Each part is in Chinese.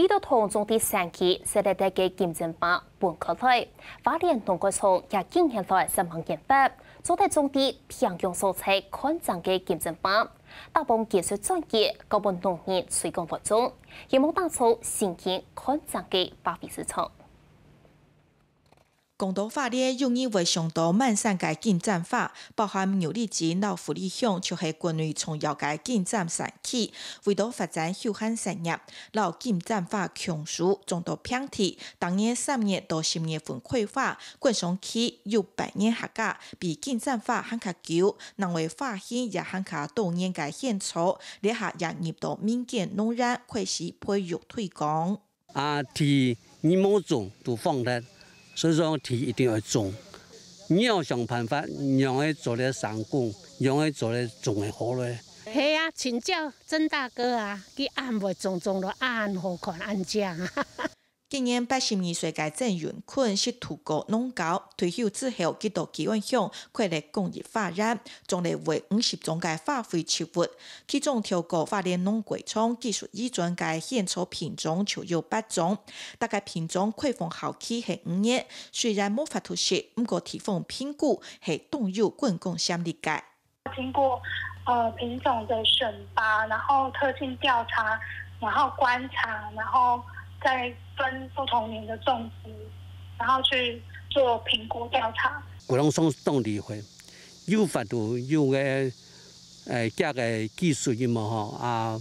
呢度塘种植成期实百带嘅竞争榜本可丽，发田农果场也经迎来十万游客，主总体平均向蔬菜、矿给嘅争榜，大部分技术专业，高部农业推广活动，亦望打造成片矿产嘅巴志市场。共同法咧，容易会上到漫山界进展法，包含牛李镇、老福里乡，就是国内从要界进展神器。为到发展休闲产业，老进展法强树众多平田，当年三月到十月份开发，观赏期有百年合家，比进展法还较久，能为发现也还较多年界献草，底下也入到民间农人开始培育推广。啊，提你某种都放得。所以说，田一定要种，你要想办法让伊做咧生功，让伊做咧种会好咧。系啊，请教曾大哥啊，去按袂种种都按好看安正。今年八十二岁的郑云坤是土哥农高退休之后，他到吉安乡，快来工业发展，种了为五十种的化肥植物，其中超过发电农贵厂技术引进的现草品种就有八种，大概品种开放后期是五年。虽然无法图示，不过提供评估是动有公共相理解。经过呃品种的选拔，然后特性调查，然后观察，然后。再分不同年的种植，然后去做评估调查。古龙松种的一回，有法度，有嘅，诶，家嘅技术一冇吼啊，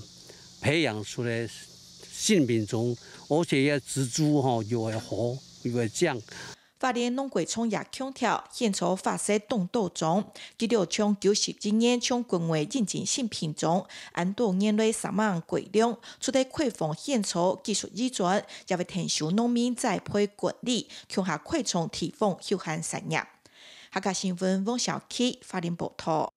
培养出来新品种，而且要植株吼又会好，又会降。发莲弄过创业、姜条现草发生冬豆种，记了从九十几年从国外引进新品种，按多年内十万鬼量，出在开放现草技术移转，也会停手农民栽培管理，强化贵重提丰休闲产业。下加新闻王小琪发莲报道。